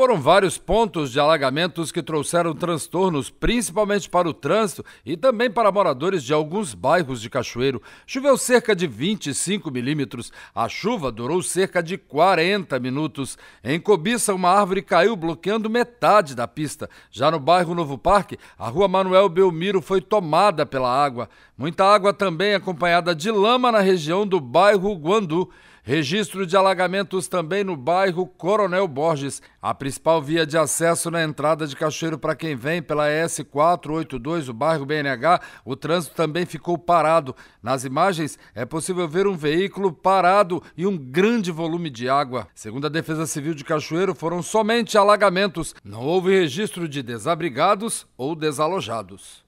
Foram vários pontos de alagamentos que trouxeram transtornos, principalmente para o trânsito e também para moradores de alguns bairros de Cachoeiro. Choveu cerca de 25 milímetros. A chuva durou cerca de 40 minutos. Em Cobiça, uma árvore caiu bloqueando metade da pista. Já no bairro Novo Parque, a rua Manuel Belmiro foi tomada pela água. Muita água também acompanhada de lama na região do bairro Guandu. Registro de alagamentos também no bairro Coronel Borges. A principal via de acesso na entrada de Cachoeiro para quem vem pela S482, o bairro BNH, o trânsito também ficou parado. Nas imagens é possível ver um veículo parado e um grande volume de água. Segundo a Defesa Civil de Cachoeiro, foram somente alagamentos. Não houve registro de desabrigados ou desalojados.